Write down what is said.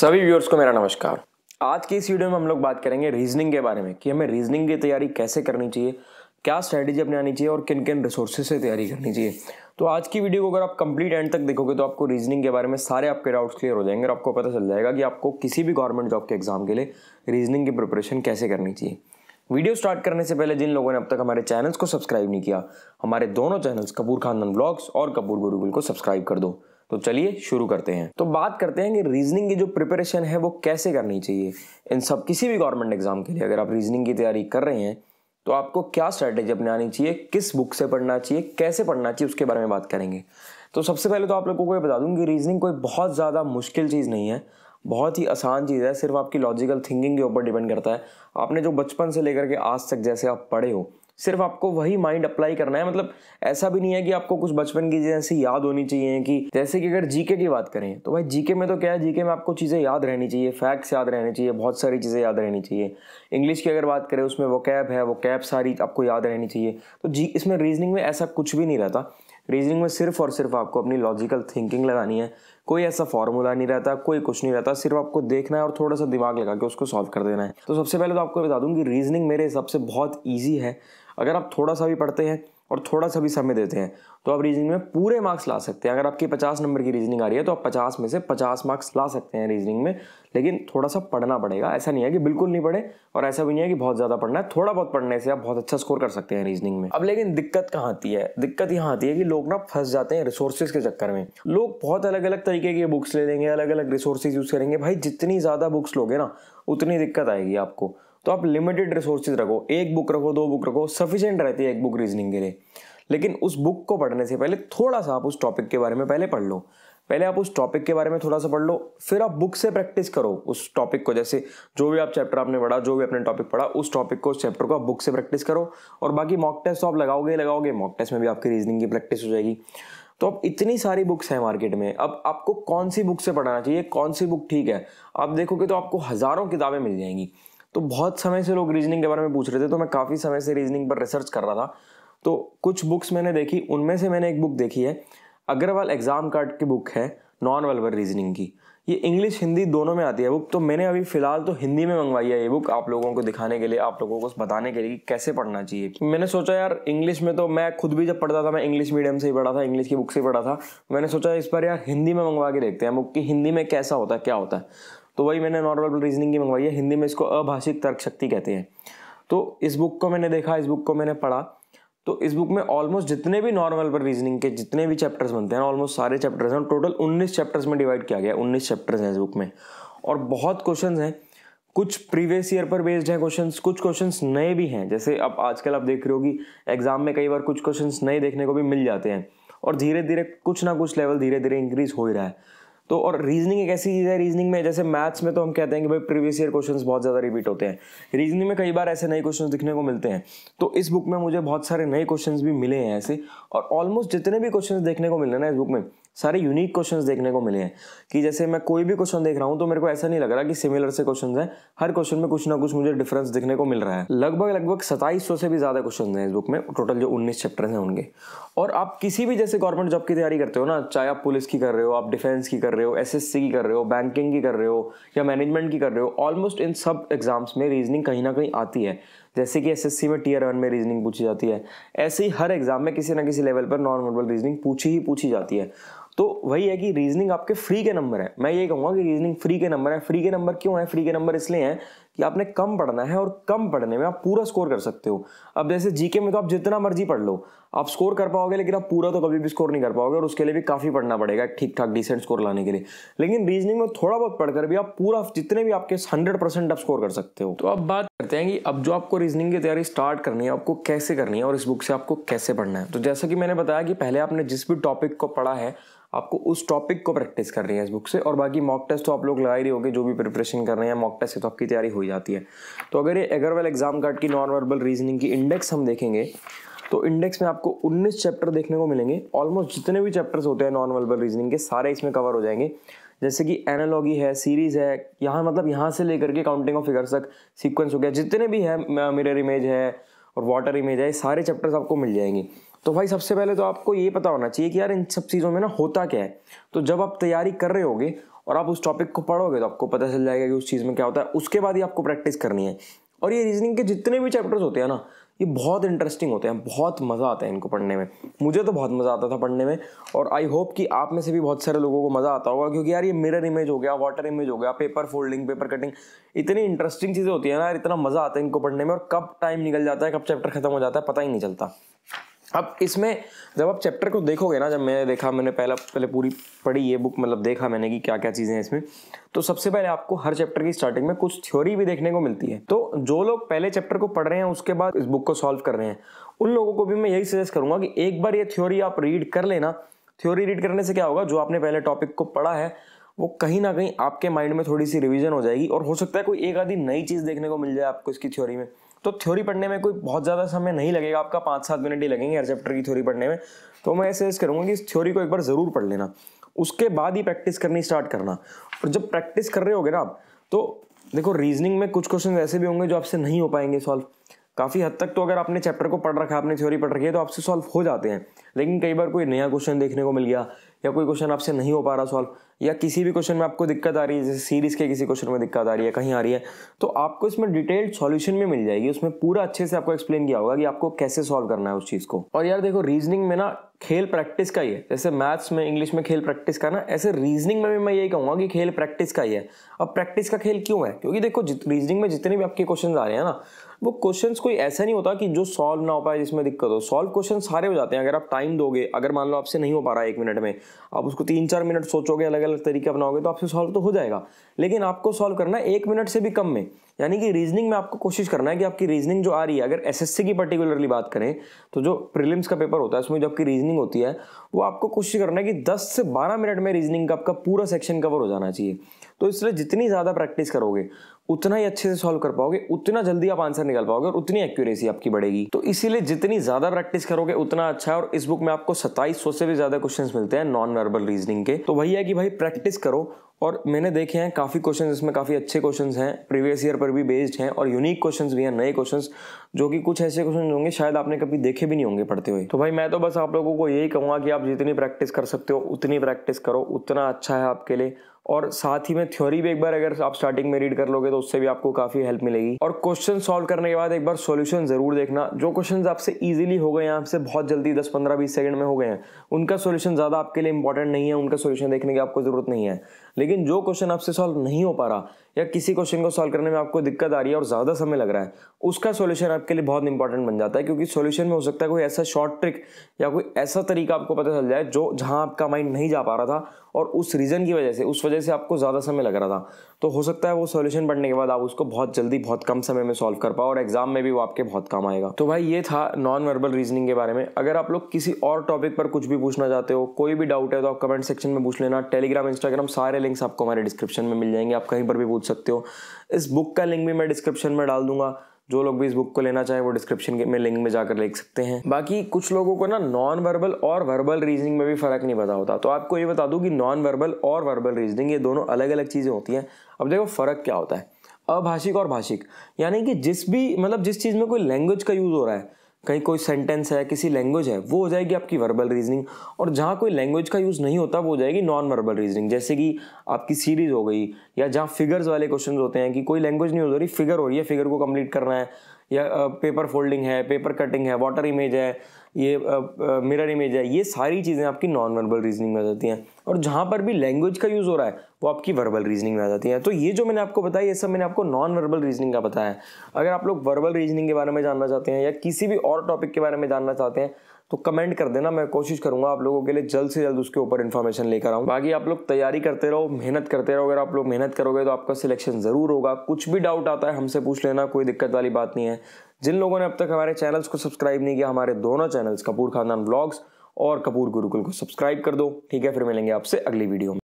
सभी व्यूअर्स को मेरा नमस्कार आज की इस वीडियो में हम लोग बात करेंगे रीजनिंग के बारे में कि हमें रीजनिंग की तैयारी कैसे करनी चाहिए क्या स्ट्रैटेजी अपनानी चाहिए और किन किन रिसोर्सेज से तैयारी करनी चाहिए तो आज की वीडियो को अगर आप कंप्लीट एंड तक देखोगे तो आपको रीजनिंग के बारे में सारे आपके डाउट्स क्लियर हो जाएंगे और आपको पता चल जाएगा कि आपको किसी भी गवर्नमेंट जॉब के एग्जाम के लिए रीजनिंग की प्रिपरेशन कैसे करनी चाहिए वीडियो स्टार्ट करने से पहले जिन लोगों ने अब तक हमारे चैनल्स को सब्सक्राइब नहीं किया हमारे दोनों चैनल्स कपूर खानदन ब्लॉग्स और कपूर गुरुगुल को सब्सक्राइब कर दो तो चलिए शुरू करते हैं तो बात करते हैं कि रीजनिंग की जो प्रिपरेशन है वो कैसे करनी चाहिए इन सब किसी भी गवर्नमेंट एग्जाम के लिए अगर आप रीजनिंग की तैयारी कर रहे हैं तो आपको क्या स्ट्रैटेजी अपनानी चाहिए किस बुक से पढ़ना चाहिए कैसे पढ़ना चाहिए उसके बारे में बात करेंगे तो सबसे पहले तो आप लोगों को ये बता दूँ कि रीजनिंग कोई बहुत ज़्यादा मुश्किल चीज़ नहीं है बहुत ही आसान चीज़ है सिर्फ आपकी लॉजिकल थिंकिंग के ऊपर डिपेंड करता है आपने जो बचपन से लेकर के आज तक जैसे आप पढ़े हो सिर्फ आपको वही माइंड अप्लाई करना है मतलब ऐसा भी नहीं है कि आपको कुछ बचपन की चीजें ऐसी याद होनी चाहिए कि जैसे कि अगर जीके की बात करें तो भाई जीके में तो क्या है जीके में आपको चीज़ें याद रहनी चाहिए फैक्ट्स याद रहने चाहिए बहुत सारी चीज़ें याद रहनी चाहिए इंग्लिश की अगर बात करें उसमें वो कैब है वो कैब सारी आपको याद रहनी चाहिए तो जी इसमें रीजनिंग में ऐसा कुछ भी नहीं रहता रीजनिंग में सिर्फ और सिर्फ आपको अपनी लॉजिकल थिंकिंग लगानी है कोई ऐसा फॉर्मूला नहीं रहता कोई कुछ नहीं रहता सिर्फ आपको देखना है और थोड़ा सा दिमाग लगा के उसको सॉल्व कर देना है तो सबसे पहले तो आपको बता दूँ कि रीजनिंग मेरे हिसाब से बहुत ईजी है अगर आप थोड़ा सा भी पढ़ते हैं और थोड़ा सा भी समय देते हैं तो आप रीजनिंग में पूरे मार्क्स ला सकते हैं अगर आपकी पचास नंबर की रीजनिंग आ रही है तो आप पचास में से पचास मार्क्स ला सकते हैं रीजनिंग में लेकिन थोड़ा सा पढ़ना पड़ेगा ऐसा नहीं है कि बिल्कुल नहीं पढ़े और ऐसा भी नहीं है कि बहुत ज़्यादा पढ़ना है थोड़ा बहुत पढ़ने से आप बहुत अच्छा स्कोर कर सकते हैं रीजनिंग में अब लेकिन दिक्कत कहाँ आती है दिक्कत यहाँ आती है कि लोग ना फंस जाते हैं रिसोर्सेज के चक्कर में लोग बहुत अलग अलग तरीके की बुक्स ले लेंगे अलग अलग रिसोर्सेज यूज़ करेंगे भाई जितनी ज़्यादा बुक्स लोगे ना उतनी दिक्कत आएगी आपको तो आप लिमिटेड रिसोर्सेज रखो एक बुक रखो दो बुक रखो सफिशेंट रहती है एक बुक रीजनिंग के लिए लेकिन उस बुक को पढ़ने से पहले थोड़ा सा आप उस टॉपिक के बारे में पहले पढ़ लो पहले आप उस टॉपिक के बारे में थोड़ा सा पढ़ लो फिर आप बुक से प्रैक्टिस करो उस टॉपिक को जैसे जो भी आप चैप्टर आपने पढ़ा जो भी आपने टॉपिक पढ़ा उस टॉपिक को उस चैप्टर को आप बुक से प्रैक्टिस करो और बाकी मॉक टेस्ट तो आप लगाओगे लगाओगे मॉक टेस्ट में भी आपकी रीजनिंग की प्रैक्टिस हो जाएगी तो अब इतनी सारी बुक्स हैं मार्केट में अब आपको कौन सी बुक से पढ़ाना चाहिए कौन सी बुक ठीक है आप देखोगे तो आपको हज़ारों किताबें मिल जाएंगी तो बहुत समय से लोग रीजनिंग के बारे में पूछ रहे थे तो मैं काफ़ी समय से रीजनिंग पर रिसर्च कर रहा था तो कुछ बुक्स मैंने देखी उनमें से मैंने एक बुक देखी है अग्रवाल एग्ज़ाम कार्ड की बुक है नॉन वेल्बर रीजनिंग की ये इंग्लिश हिंदी दोनों में आती है बुक तो मैंने अभी फ़िलहाल तो हिंदी में मंगवाई है ये बुक आप लोगों को दिखाने के लिए आप लोगों को बताने के लिए कि कैसे पढ़ना चाहिए मैंने सोचा यार इंग्लिश में तो मैं खुद भी जब पढ़ता था मैं इंग्लिश मीडियम से ही पढ़ा था इंग्लिश की बुक से ही पढ़ा था मैंने सोचा इस पर यार हिंदी में मंगवा के देखते हैं बुक कि हिंदी में कैसा होता है क्या होता है तो वही मैंने नॉन वर्बल रीजनिंग की मंगवाई है हिंदी में इसको अभाषिक तर्क शक्ति कहते हैं तो इस बुक को मैंने देखा इस बुक को मैंने पढ़ा तो इस बुक में ऑलमोस्ट जितने भी नॉर्मल पर रीजनिंग के जितने भी चैप्टर्स बनते हैं ऑलमोस्ट सारे चैप्टर्स हैं टोटल 19 चैप्टर्स में डिवाइड किया गया 19 चैप्टर्स हैं इस बुक में और बहुत क्वेश्चंस हैं कुछ प्रीवियस ईयर पर बेस्ड हैं क्वेश्चंस कुछ क्वेश्चंस नए भी हैं जैसे अब आजकल आप देख रहे हो कि एग्जाम में कई बार कुछ क्वेश्चन नए देखने को भी मिल जाते हैं और धीरे धीरे कुछ ना कुछ लेवल धीरे धीरे इंक्रीज हो ही रहा है तो और रीजनिंग एक ऐसी चीज़ है रीजनिंग में जैसे मैथ्स में तो हम कहते हैं कि भाई प्रीवियस ईयर क्वेश्चन बहुत ज़्यादा रिपीट होते हैं रीजनिंग में कई बार ऐसे नए क्वेश्चन दिखने को मिलते हैं तो इस बुक में मुझे बहुत सारे नए क्वेश्चन भी मिले हैं ऐसे और ऑलमोस्ट जितने भी क्वेश्चन देखने को मिले ना इस बुक में सारे यूनिक क्वेश्चन देखने को मिले हैं कि जैसे मैं कोई भी क्वेश्चन देख रहा हूँ तो मेरे को ऐसा नहीं लग रहा कि सिमिलर से क्वेश्चन हैं हर क्वेश्चन में कुछ ना कुछ मुझे डिफरेंस दिखने को मिल रहा है लगभग लगभग सताईस से भी ज़्यादा क्वेश्चन हैं इस बुक में टोटल जो उन्नीस चैप्टर हैं उनके और आप किसी भी जैसे गवर्नमेंट जॉब की तैयारी करते हो ना चाहे आप पुलिस की कर रहे हो आप डिफेंस की कर रहे रहे हो एस की कर रहे हो बैंकिंग की कर रहे हो या मैनेजमेंट की कर रहे हो ऑलमोस्ट इन सब एग्जाम्स में रीजनिंग कहीं ना कहीं आती है जैसे कि एस में टीयर वन में रीजनिंग पूछी जाती है ऐसे ही हर एग्जाम में किसी ना किसी लेवल पर नॉन वर्बल रीजनिंग पूछी ही पूछी जाती है तो वही है कि रीजनिंग आपके फ्री के नंबर है मैं ये कहूँगा कि रीजनिंग फ्री के नंबर है फ्री के नंबर क्यों है फ्री के नंबर इसलिए हैं कि आपने कम पढ़ना है और कम पढ़ने में आप पूरा स्कोर कर सकते हो अब जैसे जीके में तो आप जितना मर्जी पढ़ लो आप स्कोर कर पाओगे लेकिन आप पूरा तो कभी भी स्कोर नहीं कर पाओगे और उसके लिए भी काफ़ी पढ़ना पड़ेगा ठीक ठाक डिसेंट स्कोर लाने के लिए लेकिन रीजनिंग में थोड़ा बहुत पढ़कर भी आप पूरा जितने भी आपके हंड्रेड परसेंट आप स्कोर कर सकते हो तो अब बात करते हैं कि अब जो आपको रीजनिंग की तैयारी स्टार्ट करनी है आपको कैसे करनी है और इस बुक से आपको कैसे पढ़ना है तो जैसा कि मैंने बताया कि पहले आपने जिस भी टॉपिक को पढ़ा है आपको उस टॉपिक को प्रैक्टिस करनी है इस बुक से और बाकी मॉक टेस्ट तो आप लोग लगा ही रहे होगे जो भी प्रिपरेशन कर रहे हैं मॉक टेस्ट से तो आपकी तैयारी हो हो जाती है तो अगर ये एगरवेल एग्जाम कार्ड की नॉन वर्बल रीजनिंग की इंडेक्स हम देखेंगे तो इंडेक्स में आपको 19 चैप्टर देखने को मिलेंगे ऑलमोस्ट जितने भी चैप्टर्स होते हैं नॉन वर्बल रीजनिंग के सारे इसमें कवर हो जाएंगे जैसे कि एनालॉगी है सीरीज है यहाँ मतलब यहाँ से लेकर के काउंटिंग ऑफ फिगर्स तक सीक्वेंस हो गया जितने भी है मिरर इमेज है और वाटर इमेज है सारे चैप्टर्स आपको मिल जाएंगे तो भाई सबसे पहले तो आपको ये पता होना चाहिए कि यार इन सब चीज़ों में ना होता क्या है तो जब आप तैयारी कर रहे होगे और आप उस टॉपिक को पढ़ोगे तो आपको पता चल जाएगा कि उस चीज़ में क्या होता है उसके बाद ही आपको प्रैक्टिस करनी है और ये रीजनिंग के जितने भी चैप्टर्स होते हैं ना ये बहुत इंटरेस्टिंग होते हैं बहुत मज़ा आता है इनको पढ़ने में मुझे तो बहुत मज़ा आता था पढ़ने में और आई होप कि आप में से भी बहुत सारे लोगों को मज़ा आता होगा क्योंकि यार ये मिरर इमेज हो गया वाटर इमेज हो गया पेपर फोल्डिंग पेपर कटिंग इतनी इंटरेस्टिंग चीज़ें होती है ना यार इतना मज़ा आता है इनको पढ़ने में और कब टाइम निकल जाता है कब चैप्टर खत्म हो जाता है पता ही नहीं चलता अब इसमें जब आप चैप्टर को देखोगे ना जब मैंने देखा मैंने पहला पहले पूरी पढ़ी ये बुक मतलब देखा मैंने कि क्या क्या चीज़ें हैं इसमें तो सबसे पहले आपको हर चैप्टर की स्टार्टिंग में कुछ थ्योरी भी देखने को मिलती है तो जो लोग पहले चैप्टर को पढ़ रहे हैं उसके बाद इस बुक को सॉल्व कर रहे हैं उन लोगों को भी मैं यही सजेस्ट करूंगा कि एक बार ये थ्योरी आप रीड कर लेना थ्योरी रीड करने से क्या होगा जो आपने पहले टॉपिक को पढ़ा है वो कहीं ना कहीं आपके माइंड में थोड़ी सी रिविजन हो जाएगी और हो सकता है कोई एक आधी नई चीज़ देखने को मिल जाए आपको इसकी थ्योरी में तो थ्योरी पढ़ने में कोई बहुत ज़्यादा समय नहीं लगेगा आपका पाँच सात मिनट ही लगेंगे हर चैप्टर की थ्योरी पढ़ने में तो मैं ऐसे करूँगा कि इस थ्योरी को एक बार ज़रूर पढ़ लेना उसके बाद ही प्रैक्टिस करनी स्टार्ट करना और जब प्रैक्टिस कर रहे होगे ना आप तो देखो रीजनिंग में कुछ क्वेश्चन ऐसे भी होंगे जो आपसे नहीं हो पाएंगे सॉल्व काफ़ी हद तक तो अगर आपने चैप्टर को पढ़ रखा है आपने थ्योरी पढ़ रखी है तो आपसे सॉल्व हो जाते हैं लेकिन कई बार कोई नया क्वेश्चन देखने को मिल गया या कोई क्वेश्चन आपसे नहीं हो पा रहा सॉल्व या किसी भी क्वेश्चन में आपको दिक्कत आ रही है जैसे सीरीज़ के किसी क्वेश्चन में दिक्कत आ रही है कहीं आ रही है तो आपको इसमें डिटेल्ड सॉल्यूशन में मिल जाएगी उसमें पूरा अच्छे से आपको एक्सप्लेन किया होगा कि आपको कैसे सॉल्व करना है उस चीज़ को और यार देखो रीजनिंग में ना खेल प्रैक्टिस का ही है जैसे मैथ्स में इंग्लिश में खेल प्रैक्टिस का ना ऐसे रीजनिंग में भी मैं यही कहूँगा कि खेल प्रैक्टिस का ही है अब प्रैक्टिस का खेल क्यों है क्योंकि देखो जित रीजनिंग में जितने भी आपके क्वेश्चन आ रहे हैं ना वो क्वेश्चन कोई ऐसा नहीं होता कि जो सॉल्व ना हो पाए जिसमें दिक्कत हो सॉल्व क्वेश्चन सारे हो जाते हैं अगर आप टाइम दोगे अगर मान लो आपसे नहीं हो पा रहा है एक मिनट में आप उसको तीन चार मिनट सोचोगे अलग अलग तरीके अपनाओगे तो आपसे सॉल्व तो हो जाएगा लेकिन आपको सॉल्व करना एक मिनट से भी कम में यानी कि रीजनिंग में आपको कोशिश करना है कि आपकी रीजनिंग जो आ रही है अगर एसएससी की पर्टिकुलरली बात करें तो जो प्रिलिम्स का पेपर होता है उसमें जो आपकी रीजनिंग होती है वो आपको कोशिश करना है कि 10 से 12 मिनट में रीजनिंग का आपका पूरा सेक्शन कवर हो जाना चाहिए तो इसलिए जितनी ज़्यादा प्रैक्टिस करोगे उतना ही अच्छे से सॉल्व कर पाओगे उतना जल्दी आप आंसर निकाल पाओगे और उतनी एक्यूरेसी आपकी बढ़ेगी तो इसीलिए जितनी ज़्यादा प्रैक्टिस करोगे उतना अच्छा है और इस बुक में आपको सत्ताईस से भी ज़्यादा क्वेश्चन मिलते हैं नॉन वर्बल रीजनिंग के तो वही है कि भाई प्रैक्टिस करो और मैंने देखे हैं काफ़ी क्वेश्चन इसमें काफ़ी अच्छे क्वेश्चन हैं प्रीवियस ईयर पर भी बेस्ड हैं और यूनिक क्वेश्चन भी हैं नए क्वेश्चन जो कि कुछ ऐसे क्वेश्चन होंगे शायद आपने कभी देखे भी नहीं होंगे पढ़ते हुए तो भाई मैं तो बस आप लोगों को यही कहूँगा कि आप जितनी प्रैक्टिस कर सकते हो उतनी प्रैक्टिस करो उतना अच्छा है आपके लिए और साथ ही में थ्योरी भी एक बार अगर आप स्टार्टिंग में रीड कर लोगे तो उससे भी आपको काफ़ी हेल्प मिलेगी और क्वेश्चन सॉल्व करने के बाद एक बार सॉल्यूशन ज़रूर देखना जो क्वेश्चन आपसे ईजिली हो गए हैं आपसे बहुत जल्दी दस पंद्रह बीस सेकंड में हो गए हैं उनका सोल्यूशन ज़्यादा आपके लिए इंपॉर्टेंट नहीं है उनका सोल्यूशन देखने की आपको ज़रूरत नहीं है लेकिन जो क्वेश्चन आपसे सॉल्व नहीं हो पा रहा या किसी क्वेश्चन को सॉल्व करने में आपको दिक्कत आ रही है और ज़्यादा समय लग रहा है उसका सोल्यूशन आपके लिए बहुत इंपॉर्टेंट बन जाता है क्योंकि सोल्यूशन में हो सकता है कोई ऐसा शॉर्ट ट्रिक या कोई ऐसा तरीका आपको पता चल जाए जो जहाँ आपका माइंड नहीं जा पा रहा था और उस रीज़न की वजह से उस वजह से आपको ज़्यादा समय लग रहा था तो हो सकता है वो सोल्यूशन पढ़ने के बाद आप उसको बहुत जल्दी बहुत कम समय में सॉल्व कर पाओ और एग्ज़ाम में भी वो आपके बहुत काम आएगा तो भाई ये था नॉन वर्बल रीजनिंग के बारे में अगर आप लोग किसी और टॉपिक पर कुछ भी पूछना चाहते हो कोई भी डाउट है तो आप कमेंट सेक्शन में पूछ लेना टेलीग्राम इंस्टाग्राम सारे लिंक्स आपको हमारे डिस्क्रिप्शन में मिल जाएंगे आप कहीं पर भी पूछ सकते हो इस बुक का लिंक भी मैं डिस्क्रिप्शन में डाल दूंगा जो लोग भी इस बुक को लेना चाहें वो डिस्क्रिप्शन में लिंक में जाकर लिख सकते हैं बाकी कुछ लोगों को ना नॉन वर्बल और वर्बल रीजनिंग में भी फ़र्क नहीं पता होता तो आपको ये बता दूँ कि नॉन वर्बल और वर्बल रीजनिंग ये दोनों अलग अलग चीज़ें होती हैं अब देखो फ़र्क क्या होता है अभाषिक और भाषिक यानी कि जिस भी मतलब जिस चीज़ में कोई लैंग्वेज का यूज़ हो रहा है कहीं कोई सेंटेंस है किसी लैंग्वेज है वो हो जाएगी आपकी वर्बल रीजनिंग और जहाँ कोई लैंग्वेज का यूज़ नहीं होता वो हो जाएगी नॉन वर्बल रीजनिंग जैसे कि आपकी सीरीज हो गई या जहाँ फिगर्स वाले क्वेश्चन होते हैं कि कोई लैंग्वेज नहीं हो रही फिगर हो रही है फिगर को कंप्लीट करना है या पेपर फोल्डिंग है पेपर कटिंग है वाटर इमेज है ये मिरर इमेज है ये सारी चीज़ें आपकी नॉन वर्बल रीजनिंग में आ जाती हैं और जहाँ पर भी लैंग्वेज का यूज़ हो रहा है वो आपकी वर्बल रीजनिंग में आ जाती है तो ये जो मैंने आपको बताया ये सब मैंने आपको नॉन वर्बल रीजनिंग का बताया है अगर आप लोग वर्बल रीजनिंग के बारे में जानना चाहते हैं या किसी भी और टॉपिक के बारे में जानना चाहते हैं तो कमेंट कर देना मैं कोशिश करूँगा आप लोगों के लिए जल्द से जल्द उसके ऊपर इन्फॉर्मेशन लेकर आऊँ बाकी आप लोग तैयारी करते रहो मेहनत करते रहो अगर आप लोग मेहनत करोगे तो आपका सिलेक्शन ज़रूर होगा कुछ भी डाउट आता है हमसे पूछ लेना कोई दिक्कत वाली बात नहीं है जिन लोगों ने अब तक हमारे चैनल्स को सब्सक्राइब नहीं किया हमारे दोनों चैनल्स कपूर खानदान ब्लॉग्स और कपूर गुरुकुल को सब्सक्राइब कर दो ठीक है फिर मिलेंगे आपसे अगली वीडियो में